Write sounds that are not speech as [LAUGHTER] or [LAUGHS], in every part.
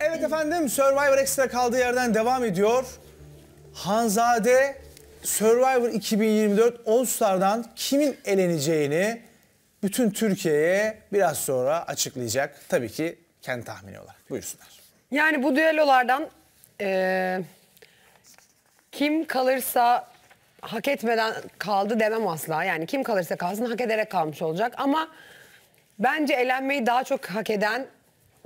Evet efendim Survivor Extra kaldığı yerden devam ediyor. Hanzade Survivor 2024 All Star'dan kimin eleneceğini bütün Türkiye'ye biraz sonra açıklayacak. Tabii ki kendi tahmini olarak. Buyursunlar. Yani bu düellolardan eee, kim kalırsa hak etmeden kaldı demem asla. Yani kim kalırsa kalsın hak ederek kalmış olacak. Ama bence elenmeyi daha çok hak eden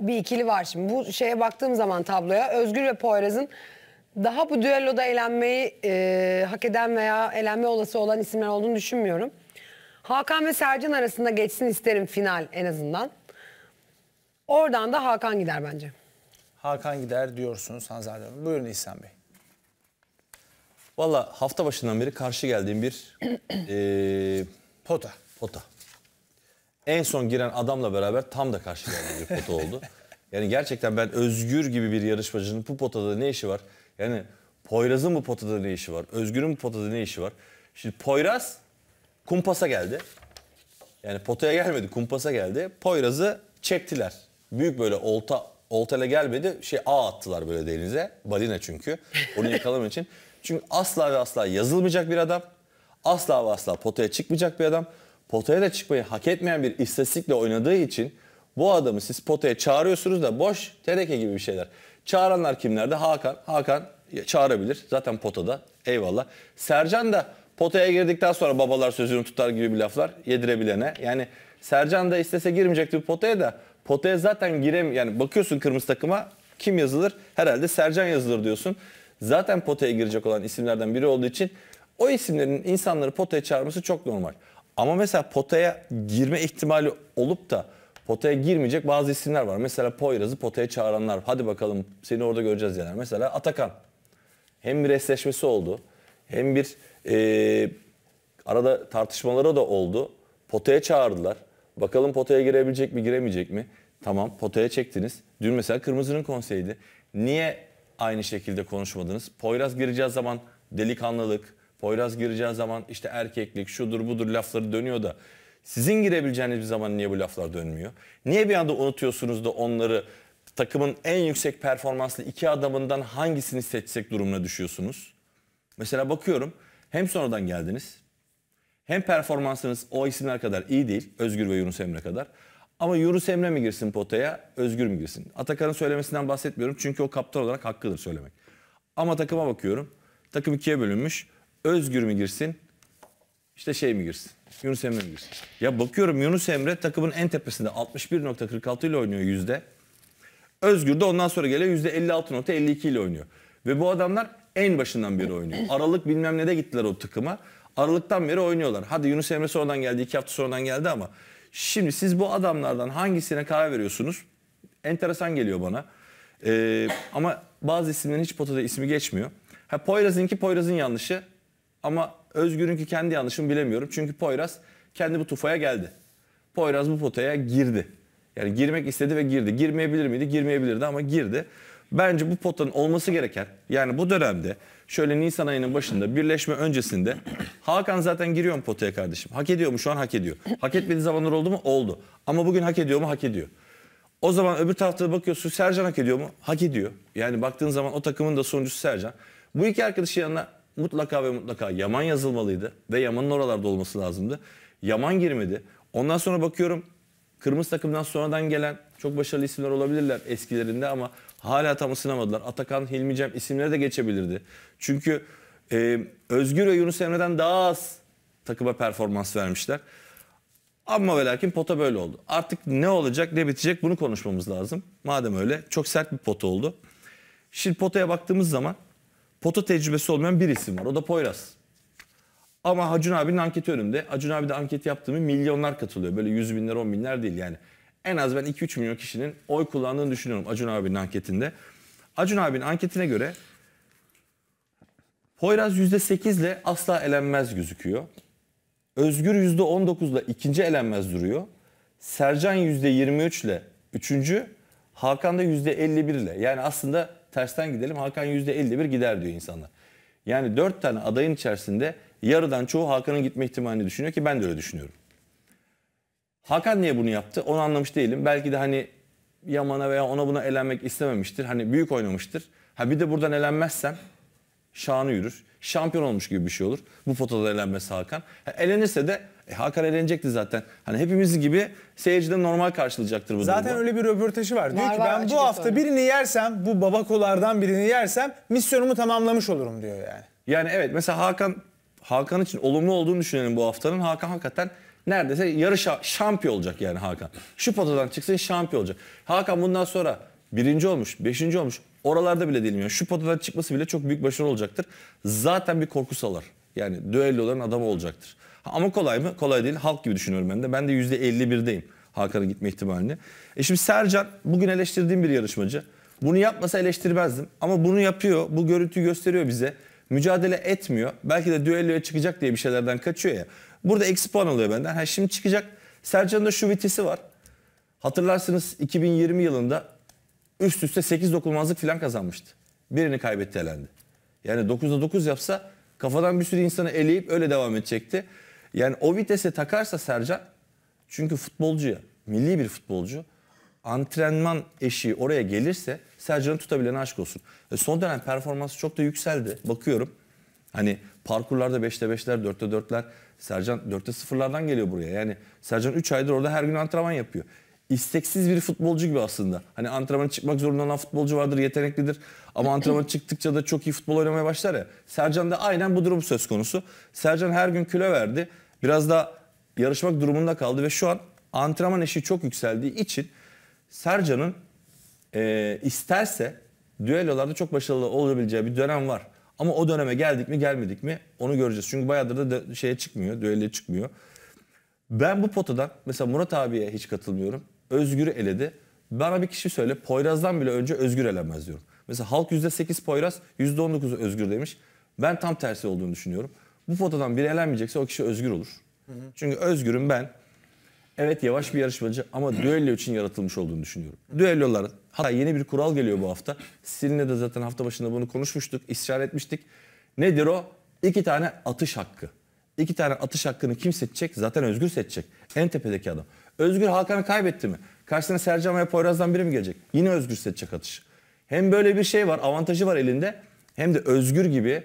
bir ikili var şimdi. Bu şeye baktığım zaman tabloya Özgür ve Poyraz'ın daha bu düelloda eğlenmeyi e, hak eden veya eğlenme olası olan isimler olduğunu düşünmüyorum. Hakan ve Sercan arasında geçsin isterim final en azından. Oradan da Hakan gider bence. Hakan gider diyorsunuz Hanzade Hanım. Buyurun İhsan Bey. Valla hafta başından beri karşı geldiğim bir [CLEARS THROAT] e, pota. pota en son giren adamla beraber tam da karşılandığı bir pota oldu. [LAUGHS] Yani gerçekten ben Özgür gibi bir yarışmacının bu potada ne işi var? Yani Poyraz'ın bu potada ne işi var? Özgür'ün bu potada ne işi var? Şimdi Poyraz kumpasa geldi. Yani potaya gelmedi, kumpasa geldi. Poyraz'ı çektiler. Büyük böyle olta oltayla gelmedi. Şey a attılar böyle denize. Balina çünkü. Onu yakalamak için. [LAUGHS] Çünkü asla ve asla yazılmayacak bir adam. Asla ve asla potaya çıkmayacak bir adam potaya da çıkmayı hak etmeyen bir istatistikle oynadığı için bu adamı siz potaya çağırıyorsunuz da boş tereke gibi bir şeyler. Çağıranlar kimlerde? Hakan. Hakan çağırabilir. Zaten potada. Eyvallah. Sercan da potaya girdikten sonra babalar sözünü tutar gibi bir laflar yedirebilene. Yani Sercan da istese girmeyecekti bir potaya da potaya zaten girem yani bakıyorsun kırmızı takıma kim yazılır? Herhalde Sercan yazılır diyorsun. Zaten potaya girecek olan isimlerden biri olduğu için o isimlerin insanları potaya çağırması çok normal. Ama mesela potaya girme ihtimali olup da potaya girmeyecek bazı isimler var. Mesela Poyraz'ı potaya çağıranlar. Hadi bakalım seni orada göreceğiz diyenler. Mesela Atakan. Hem bir eşleşmesi oldu. Hem bir e, arada tartışmaları da oldu. Potaya çağırdılar. Bakalım potaya girebilecek mi giremeyecek mi? Tamam potaya çektiniz. Dün mesela Kırmızı'nın konseydi. Niye aynı şekilde konuşmadınız? Poyraz gireceği zaman delikanlılık, Poyraz gireceği zaman işte erkeklik şudur budur lafları dönüyor da sizin girebileceğiniz bir zaman niye bu laflar dönmüyor? Niye bir anda unutuyorsunuz da onları takımın en yüksek performanslı iki adamından hangisini seçsek durumuna düşüyorsunuz? Mesela bakıyorum hem sonradan geldiniz hem performansınız o isimler kadar iyi değil Özgür ve Yunus Emre kadar. Ama Yunus Emre mi girsin potaya, Özgür mü girsin? Atakan'ın söylemesinden bahsetmiyorum çünkü o kaptan olarak hakkıdır söylemek. Ama takıma bakıyorum. Takım ikiye bölünmüş. Özgür mü girsin? İşte şey mi girsin? Yunus Emre mi girsin? Ya bakıyorum Yunus Emre takımın en tepesinde 61.46 ile oynuyor yüzde. Özgür de ondan sonra geliyor yüzde 56.52 ile oynuyor. Ve bu adamlar en başından beri oynuyor. Aralık bilmem ne de gittiler o takıma. Aralıktan beri oynuyorlar. Hadi Yunus Emre sonradan geldi, iki hafta sonradan geldi ama şimdi siz bu adamlardan hangisine karar veriyorsunuz? Enteresan geliyor bana. Ee, ama bazı isimlerin hiç potada ismi geçmiyor. Ha Poyraz'ınki Poyraz'ın yanlışı. Ama Özgür'ün kendi yanlışım bilemiyorum. Çünkü Poyraz kendi bu tufaya geldi. Poyraz bu potaya girdi. Yani girmek istedi ve girdi. Girmeyebilir miydi? Girmeyebilirdi ama girdi. Bence bu potanın olması gereken yani bu dönemde şöyle Nisan ayının başında birleşme öncesinde [CLEARS THROAT] Hakan zaten giriyor mu potaya kardeşim? Hak ediyor mu? Şu an hak ediyor. Hak etmediği zamanlar oldu mu? Oldu. Ama bugün hak ediyor mu? Hak ediyor. O zaman öbür tarafta bakıyorsun Sercan hak ediyor mu? Hak ediyor. Yani baktığın zaman o takımın da sonucusu Sercan. Bu iki arkadaşın yanına mutlaka ve mutlaka Yaman yazılmalıydı ve Yaman'ın oralarda olması lazımdı. Yaman girmedi. Ondan sonra bakıyorum kırmızı takımdan sonradan gelen çok başarılı isimler olabilirler eskilerinde ama hala tam ısınamadılar. Atakan, Hilmi Cem isimleri de geçebilirdi. Çünkü e, Özgür ve Yunus Emre'den daha az takıma performans vermişler. Ama ve lakin pota böyle oldu. Artık ne olacak ne bitecek bunu konuşmamız lazım. Madem öyle çok sert bir pota oldu. Şimdi potaya baktığımız zaman pota tecrübesi olmayan bir isim var. O da Poyraz. Ama Acun abinin anketi önümde. Acun abi de anket yaptığımı milyonlar katılıyor. Böyle yüz binler, on binler değil yani. En az ben 2-3 milyon kişinin oy kullandığını düşünüyorum Acun abinin anketinde. Acun abinin anketine göre Poyraz %8 ile asla elenmez gözüküyor. Özgür %19 ile ikinci elenmez duruyor. Sercan %23 ile üçüncü. Hakan da %51 ile. Yani aslında tersten gidelim Hakan %51 gider diyor insanlar. Yani 4 tane adayın içerisinde yarıdan çoğu Hakan'ın gitme ihtimalini düşünüyor ki ben de öyle düşünüyorum. Hakan niye bunu yaptı onu anlamış değilim. Belki de hani Yaman'a veya ona buna elenmek istememiştir. Hani büyük oynamıştır. Ha bir de buradan elenmezsem şanı yürür. Şampiyon olmuş gibi bir şey olur. Bu fotoda elenmesi Hakan. Ha, elenirse de e, Hakan elenecekti zaten. Hani hepimiz gibi seyirci de normal karşılayacaktır bu Zaten durumda. öyle bir röportajı var. Diyor Var, ki var, ben bu hafta öyle." birini yersem, bu babakolardan birini yersem misyonumu tamamlamış olurum diyor yani. Yani evet mesela Hakan Hakan için olumlu olduğunu düşünelim bu haftanın. Hakan hakikaten neredeyse yarışa şampiyon olacak yani Hakan. Şu potadan çıksın şampiyon olacak. Hakan bundan sonra birinci olmuş, beşinci olmuş. Oralarda bile değilmiyor. Şu potadan çıkması bile çok büyük başarı olacaktır. Zaten bir korku salar. Yani düelloların adamı olacaktır. Ama kolay mı? Kolay değil. Halk gibi düşünüyorum ben de. Ben de %51'deyim Hakan'a gitme ihtimalini. E şimdi Sercan bugün eleştirdiğim bir yarışmacı. Bunu yapmasa eleştirmezdim. Ama bunu yapıyor. Bu görüntüyü gösteriyor bize. Mücadele etmiyor. Belki de düelloya çıkacak diye bir şeylerden kaçıyor ya. Burada eksi puan alıyor benden. Ha şimdi çıkacak. Sercan'ın da şu vitesi var. Hatırlarsınız 2020 yılında üst üste 8 dokunmazlık falan kazanmıştı. Birini kaybetti elendi. Yani 9'da 9 yapsa kafadan bir sürü insanı eleyip öyle devam edecekti. Yani o vitese takarsa Sercan çünkü futbolcuya, milli bir futbolcu antrenman eşi oraya gelirse Sercan'ı tutabilen aşk olsun. E son dönem performansı çok da yükseldi. Bakıyorum hani parkurlarda 5'te 5'ler, 4'te 4'ler Sercan 4'te 0'lardan geliyor buraya. Yani Sercan 3 aydır orada her gün antrenman yapıyor. İsteksiz bir futbolcu gibi aslında. Hani antrenmana çıkmak zorunda olan futbolcu vardır, yeteneklidir. Ama antrenmana çıktıkça da çok iyi futbol oynamaya başlar ya. da aynen bu durum söz konusu. Sercan her gün kilo verdi biraz da yarışmak durumunda kaldı ve şu an antrenman eşiği çok yükseldiği için Sercan'ın e, isterse düellolarda çok başarılı olabileceği bir dönem var. Ama o döneme geldik mi gelmedik mi onu göreceğiz. Çünkü bayağıdır da şeye çıkmıyor, düelloya çıkmıyor. Ben bu potadan mesela Murat abiye hiç katılmıyorum. Özgür'ü eledi. Bana bir kişi söyle Poyraz'dan bile önce Özgür elenmez diyorum. Mesela halk %8 Poyraz, %19'u Özgür demiş. Ben tam tersi olduğunu düşünüyorum. Bu fotodan biri elenmeyecekse o kişi özgür olur. Hı hı. Çünkü özgürüm ben. Evet yavaş bir yarışmacı ama düello için yaratılmış olduğunu düşünüyorum. Düellolar hatta yeni bir kural geliyor bu hafta. Sizinle de zaten hafta başında bunu konuşmuştuk, israr etmiştik. Nedir o? İki tane atış hakkı. İki tane atış hakkını kim seçecek? Zaten Özgür seçecek. En tepedeki adam. Özgür Hakan'ı kaybetti mi? Karşısına Sercan veya Poyraz'dan biri mi gelecek? Yine Özgür seçecek atışı. Hem böyle bir şey var, avantajı var elinde. Hem de Özgür gibi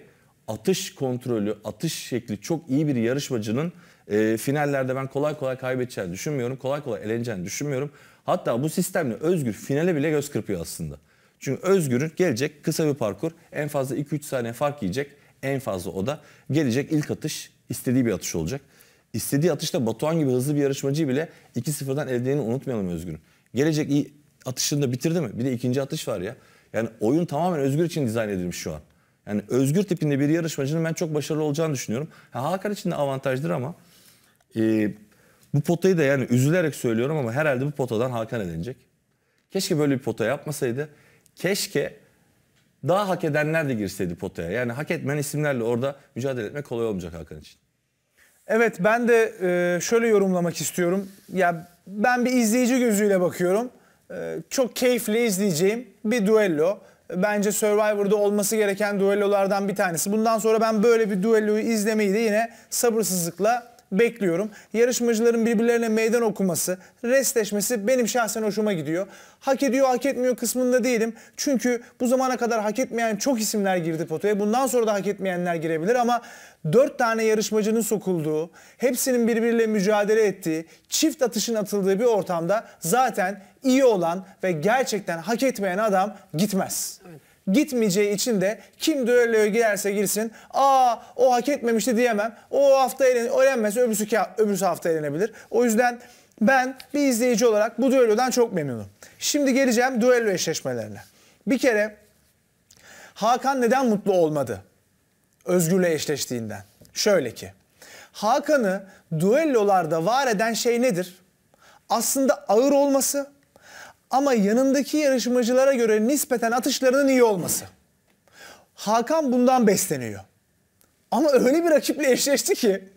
atış kontrolü, atış şekli çok iyi bir yarışmacının e, finallerde ben kolay kolay kaybedeceğini düşünmüyorum. Kolay kolay eleneceğini düşünmüyorum. Hatta bu sistemle Özgür finale bile göz kırpıyor aslında. Çünkü Özgür'ün gelecek kısa bir parkur. En fazla 2-3 saniye fark yiyecek. En fazla o da. Gelecek ilk atış istediği bir atış olacak. İstediği atışta Batuhan gibi hızlı bir yarışmacıyı bile 2-0'dan eldiğini unutmayalım Özgür'ün. Gelecek iyi atışını da bitirdi mi? Bir de ikinci atış var ya. Yani oyun tamamen Özgür için dizayn edilmiş şu an. Yani özgür tipinde bir yarışmacının ben çok başarılı olacağını düşünüyorum. Ha, Hakan için de avantajdır ama e, bu potayı da yani üzülerek söylüyorum ama herhalde bu potadan Hakan edinecek. Keşke böyle bir pota yapmasaydı. Keşke daha hak edenler de girseydi potaya. Yani hak etmeyen isimlerle orada mücadele etmek kolay olmayacak Hakan için. Evet ben de e, şöyle yorumlamak istiyorum. Ya ben bir izleyici gözüyle bakıyorum. E, çok keyifli izleyeceğim bir duello bence Survivor'da olması gereken düellolardan bir tanesi. Bundan sonra ben böyle bir düelloyu izlemeyi de yine sabırsızlıkla bekliyorum. Yarışmacıların birbirlerine meydan okuması, restleşmesi benim şahsen hoşuma gidiyor. Hak ediyor, hak etmiyor kısmında değilim. Çünkü bu zamana kadar hak etmeyen çok isimler girdi potaya. Bundan sonra da hak etmeyenler girebilir ama 4 tane yarışmacının sokulduğu, hepsinin birbiriyle mücadele ettiği, çift atışın atıldığı bir ortamda zaten iyi olan ve gerçekten hak etmeyen adam gitmez. Evet. Gitmeyeceği için de kim düelloya girerse girsin aa o hak etmemişti diyemem. O hafta elen, elenmezse öbürsü, öbürsü hafta elenebilir. O yüzden ben bir izleyici olarak bu düellodan çok memnunum. Şimdi geleceğim düello eşleşmelerine. Bir kere Hakan neden mutlu olmadı? Özgür'le eşleştiğinden. Şöyle ki Hakan'ı düellolarda var eden şey nedir? Aslında ağır olması ama yanındaki yarışmacılara göre nispeten atışlarının iyi olması. Hakan bundan besleniyor. Ama öyle bir rakiple eşleşti ki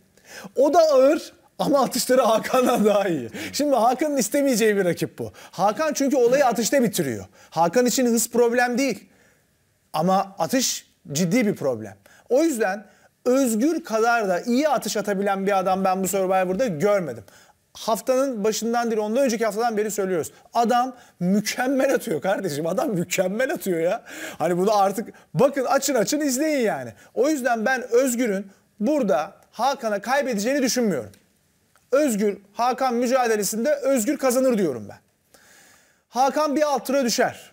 o da ağır ama atışları Hakan'dan daha iyi. Şimdi Hakan'ın istemeyeceği bir rakip bu. Hakan çünkü olayı atışta bitiriyor. Hakan için hız problem değil. Ama atış ciddi bir problem. O yüzden Özgür kadar da iyi atış atabilen bir adam ben bu Survivor'da görmedim haftanın başından değil ondan önceki haftadan beri söylüyoruz. Adam mükemmel atıyor kardeşim. Adam mükemmel atıyor ya. Hani bunu artık bakın açın açın izleyin yani. O yüzden ben Özgür'ün burada Hakan'a kaybedeceğini düşünmüyorum. Özgür Hakan mücadelesinde Özgür kazanır diyorum ben. Hakan bir alt tura düşer.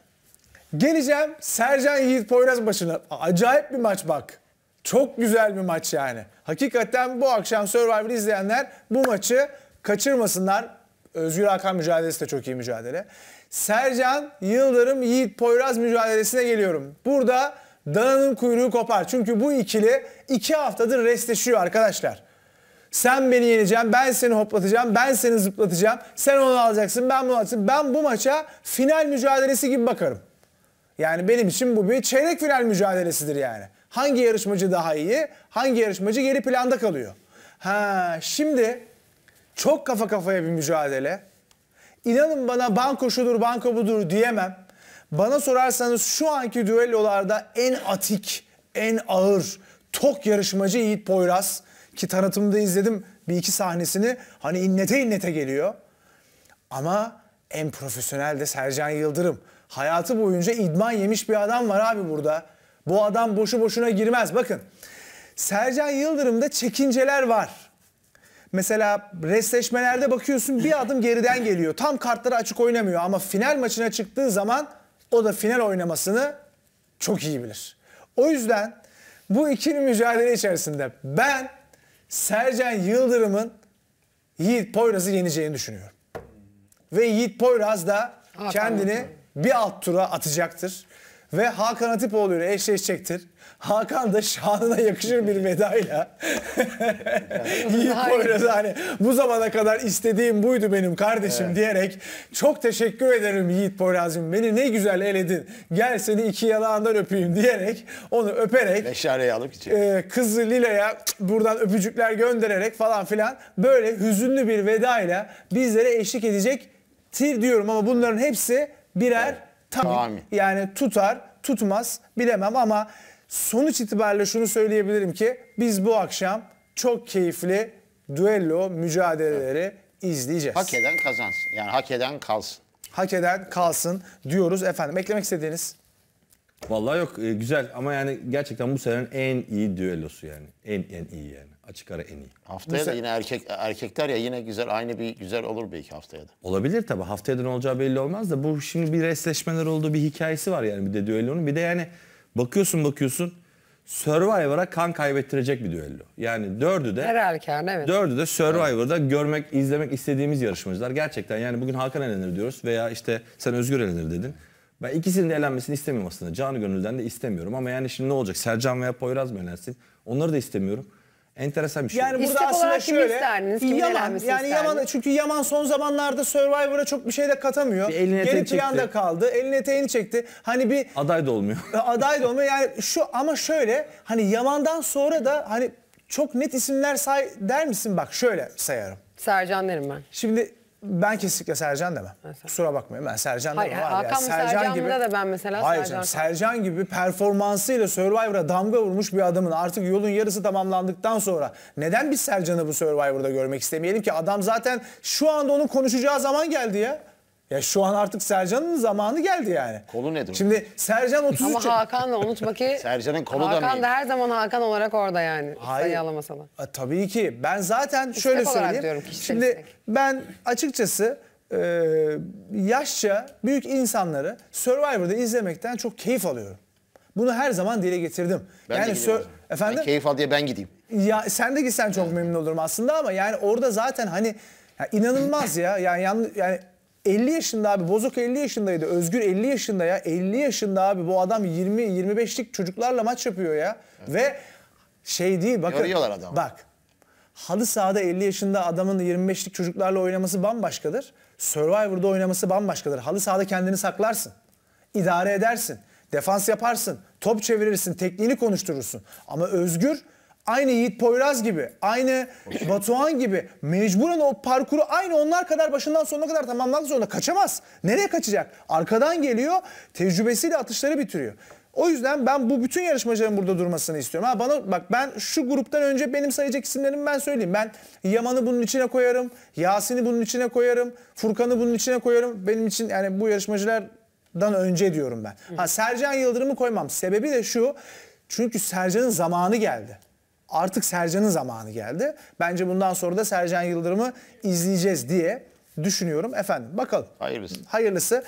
Geleceğim Sercan Yiğit Poyraz başına. Acayip bir maç bak. Çok güzel bir maç yani. Hakikaten bu akşam Survivor izleyenler bu maçı Kaçırmasınlar. Özgür Hakan mücadelesi de çok iyi mücadele. Sercan, Yıldırım, Yiğit Poyraz mücadelesine geliyorum. Burada dananın kuyruğu kopar. Çünkü bu ikili iki haftadır restleşiyor arkadaşlar. Sen beni yeneceğim, ben seni hoplatacağım, ben seni zıplatacağım. Sen onu alacaksın, ben bunu alacağım. Ben bu maça final mücadelesi gibi bakarım. Yani benim için bu bir çeyrek final mücadelesidir yani. Hangi yarışmacı daha iyi, hangi yarışmacı geri planda kalıyor. Ha şimdi çok kafa kafaya bir mücadele. İnanın bana banko şudur banko budur diyemem. Bana sorarsanız şu anki düellolarda en atik, en ağır, tok yarışmacı Yiğit Poyraz. Ki tanıtımda izledim bir iki sahnesini. Hani innete innete geliyor. Ama en profesyonel de Sercan Yıldırım. Hayatı boyunca idman yemiş bir adam var abi burada. Bu adam boşu boşuna girmez. Bakın Sercan Yıldırım'da çekinceler var. Mesela resleşmelerde bakıyorsun bir adım geriden geliyor. Tam kartları açık oynamıyor ama final maçına çıktığı zaman o da final oynamasını çok iyi bilir. O yüzden bu ikili mücadele içerisinde ben Sercan Yıldırım'ın Yiğit Poyraz'ı yeneceğini düşünüyorum. Ve Yiğit Poyraz da kendini bir alt tura atacaktır ve Hakan Atipoğlu ile eşleşecektir. Hakan da şanına yakışır bir medayla [LAUGHS] iyi Poyraz'ı hani bu zamana kadar istediğim buydu benim kardeşim evet. diyerek çok teşekkür ederim Yiğit Poyraz'ım beni ne güzel eledin gel seni iki yanağından öpeyim diyerek onu öperek Beşareyi alıp e, kızı Lila'ya buradan öpücükler göndererek falan filan böyle hüzünlü bir vedayla bizlere eşlik edecek tir diyorum ama bunların hepsi birer evet Tahmin. Yani tutar, tutmaz bilemem ama sonuç itibariyle şunu söyleyebilirim ki biz bu akşam çok keyifli düello mücadeleleri izleyeceğiz. Hak eden kazansın. Yani hak eden kalsın. Hak eden kalsın diyoruz efendim. Eklemek istediğiniz Vallahi yok e, güzel ama yani gerçekten bu senenin en iyi düellosu yani. En en iyi yani. Açık ara en iyi. Haftaya da yine erkek erkekler ya yine güzel aynı bir güzel olur belki haftaya da. Olabilir tabi haftaya da ne olacağı belli olmaz da bu şimdi bir resleşmeler olduğu bir hikayesi var yani bir de düellonun. Bir de yani bakıyorsun bakıyorsun Survivor'a kan kaybettirecek bir düello. Yani dördü de Her erken evet. dördü de Survivor'da görmek, izlemek istediğimiz yarışmacılar. Gerçekten yani bugün Hakan elenir diyoruz veya işte sen Özgür elenir dedin. Ben ikisinin de elenmesini istemiyorum aslında. Canı gönülden de istemiyorum ama yani şimdi ne olacak? Sercan veya Poyraz mı elensin? Onları da istemiyorum. Enteresan bir şey. Yani burada İstek aslında olarak kimi isterdiniz? Kimin Yaman yani Yaman çünkü Yaman son zamanlarda Survivor'a çok bir şey de katamıyor. Bir elini eteğini Geri planda çekti. kaldı. Eline eteğini çekti. Hani bir Aday da olmuyor. [LAUGHS] aday da olmuyor. Yani şu ama şöyle hani Yaman'dan sonra da hani çok net isimler say der misin? Bak şöyle sayarım. Sercan derim ben. Şimdi ben kesinlikle Sercan demem. Mesela. Kusura bakmayın ben Sercan Hayır, demem. Hakan yani. Sercan, gibi, de ben mesela Hayır Sercan. Canım, Sercan gibi performansıyla Survivor'a damga vurmuş bir adamın artık yolun yarısı tamamlandıktan sonra neden biz Sercan'ı bu Survivor'da görmek istemeyelim ki? Adam zaten şu anda onun konuşacağı zaman geldi ya. Ya şu an artık Sercan'ın zamanı geldi yani. Kolu nedir? Şimdi Sercan 33... Ama Hakan'la unutma ki... Sercan'ın kolu Hakan da Hakan da her zaman Hakan olarak orada yani. Hayır. Yalamasa da. A, tabii ki. Ben zaten istek şöyle söyleyeyim. Diyorum, Şimdi ben açıkçası e, yaşça büyük insanları Survivor'da izlemekten çok keyif alıyorum. Bunu her zaman dile getirdim. Ben yani de efendim. Ben keyif al diye ben gideyim. Ya sen de gitsen çok memnun olurum aslında ama yani orada zaten hani ya inanılmaz ya. yani, yani 50 yaşında abi Bozok 50 yaşındaydı. Özgür 50 yaşında ya. 50 yaşında abi bu adam 20 25'lik çocuklarla maç yapıyor ya. Evet. Ve şey değil bakın. Yoruyorlar adamı. Bak. Halı sahada 50 yaşında adamın 25'lik çocuklarla oynaması bambaşkadır. Survivor'da oynaması bambaşkadır. Halı sahada kendini saklarsın. İdare edersin. Defans yaparsın. Top çevirirsin. Tekniğini konuşturursun. Ama Özgür Aynı Yiğit Poyraz gibi, aynı Batuhan gibi mecburen o parkuru aynı onlar kadar başından sonuna kadar tamamlamak zorunda. Kaçamaz. Nereye kaçacak? Arkadan geliyor, tecrübesiyle atışları bitiriyor. O yüzden ben bu bütün yarışmacıların burada durmasını istiyorum. Ha bana bak ben şu gruptan önce benim sayacak isimlerimi ben söyleyeyim. Ben Yaman'ı bunun içine koyarım, Yasin'i bunun içine koyarım, Furkan'ı bunun içine koyarım. Benim için yani bu yarışmacılardan önce diyorum ben. Ha Sercan Yıldırım'ı koymam. Sebebi de şu. Çünkü Sercan'ın zamanı geldi artık Sercan'ın zamanı geldi. Bence bundan sonra da Sercan Yıldırım'ı izleyeceğiz diye düşünüyorum. Efendim bakalım. Hayırlısı. Hayırlısı.